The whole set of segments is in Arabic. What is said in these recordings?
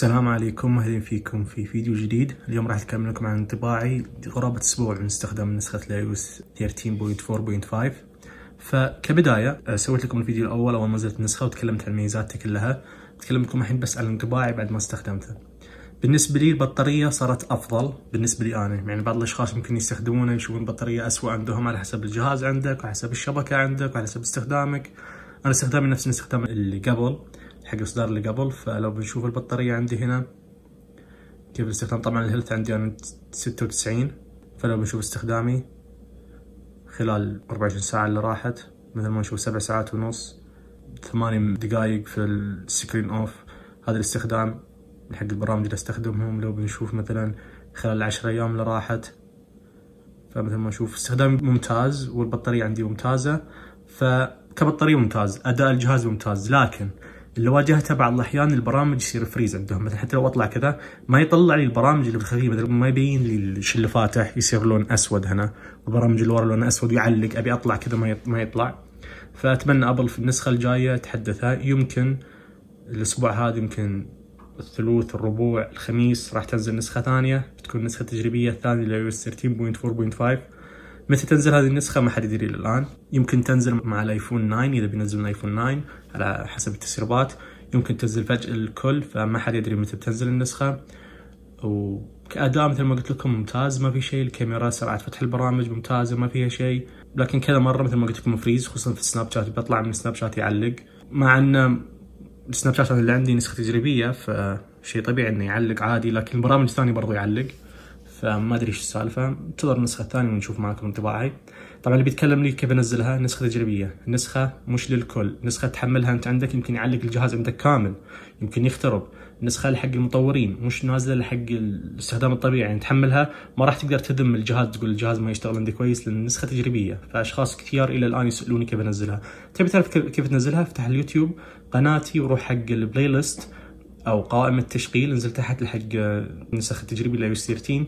السلام عليكم اهلا فيكم في فيديو جديد اليوم راح اتكلم لكم عن انطباعي قرابة اسبوع من استخدام نسخة لايوس 13.4.5 فكبداية آه، سويت لكم الفيديو الاول اول ما نزلت النسخة وتكلمت عن ميزاتها كلها اتكلم لكم الحين بس عن انطباعي بعد ما استخدمته بالنسبة لي البطارية صارت افضل بالنسبة لي انا يعني بعض الاشخاص ممكن يستخدمونه يشوفون بطارية اسوأ عندهم على حسب الجهاز عندك وعلى حسب الشبكة عندك وعلى حسب استخدامك انا استخدامي نفس الاستخدام اللي قبل حق الاصدار اللي قبل فلو بنشوف البطارية عندي هنا كيف الاستخدام طبعا الهيلث عندي انا ستة وتسعين فلو بنشوف استخدامي خلال أربعة وعشرين ساعة اللي راحت مثل ما نشوف سبع ساعات ونص ثماني دقايق في السكرين اوف هذا الاستخدام حق البرامج اللي استخدمهم لو بنشوف مثلا خلال العشر ايام اللي راحت فمثل ما نشوف استخدام ممتاز والبطارية عندي ممتازة فكبطارية ممتاز اداء الجهاز ممتاز لكن اللي واجهته بعض الاحيان البرامج يصير فريز عندهم مثلا حتى لو اطلع كذا ما يطلع لي البرامج اللي بالخفيه مثلا ما يبين لي الشيء اللي فاتح يصير لون اسود هنا البرامج اللي ورا لون اسود يعلق ابي اطلع كذا ما يطلع فاتمنى ابل في النسخه الجايه تحدثها يمكن الاسبوع هذا يمكن الثلوث الربوع الخميس راح تنزل نسخه ثانيه بتكون نسخه تجريبيه الثانيه لاي 13.4.5 متى تنزل هذه النسخة ما حد يدري إلى الآن يمكن تنزل مع الآيفون 9 إذا بينزلون الايفون 9 على حسب التسريبات يمكن تنزل فجأة الكل فما حد يدري متى بتنزل النسخة وكأداء مثل ما قلت لكم ممتاز ما في شيء الكاميرا سرعة فتح البرامج ممتازة ما فيها شيء لكن كذا مرة مثل ما قلت لكم فريز خصوصا في السناب شات بطلع من السناب شات يعلق مع أن السناب شات اللي عندي نسخة تجريبية فشيء طبيعي انه يعلق عادي لكن البرامج الثانية برضو يعلق فما ادري ايش السالفه انتظر النسخه الثانيه ونشوف معكم انطباعي طبعا اللي بيتكلم لي كيف انزلها نسخه تجريبيه نسخه مش للكل نسخه تحملها انت عندك يمكن يعلق الجهاز عندك كامل يمكن يخترب نسخه لحق المطورين مش نازله لحق الاستخدام الطبيعي يعني تحملها ما راح تقدر تذم الجهاز تقول الجهاز ما يشتغل عندي كويس لان نسخه تجريبيه فاشخاص كثير الى الان يسالوني كيف انزلها تبي تعرف كيف تنزلها افتح اليوتيوب قناتي وروح حق البلاي ليست او قائمه تشغيل انزل تحت لحق النسخ التجريبي ليو 13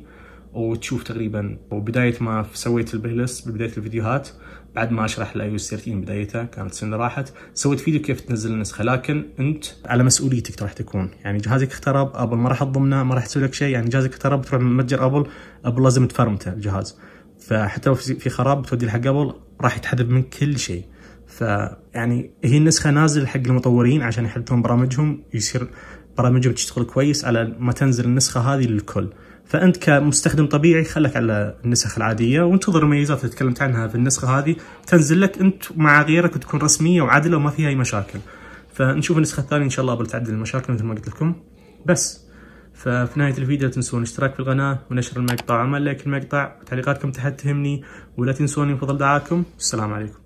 وتشوف تقريبا وبداية ما سويت البلاي ليست ببداية الفيديوهات بعد ما اشرح الاي او 13 بدايته كانت سنه راحت سويت فيديو كيف تنزل النسخه لكن انت على مسؤوليتك راح تكون يعني جهازك اخترب ابل ما راح تضمنه ما راح تسوي لك شيء يعني جهازك اخترب تروح متجر ابل ابل لازم تفرمته الجهاز فحتى لو في خراب بتودي حق ابل راح يتحذف من كل شيء فيعني هي النسخه نازله حق المطورين عشان يحدثون برامجهم يصير برامجهم تشتغل كويس على ما تنزل النسخه هذه للكل فانت كمستخدم طبيعي خلك على النسخ العاديه وانتظر المميزات اللي تكلمت عنها في النسخه هذه تنزل لك انت مع غيرك وتكون رسميه وعادله وما فيها اي مشاكل فنشوف النسخه الثانيه ان شاء الله بتعدل المشاكل مثل ما قلت لكم بس ففي نهايه الفيديو لا تنسون الاشتراك في القناه ونشر المقطع وعمل لايك المقطع وتعليقاتكم تحت تهمني ولا تنسوني بفضل دعاكم والسلام عليكم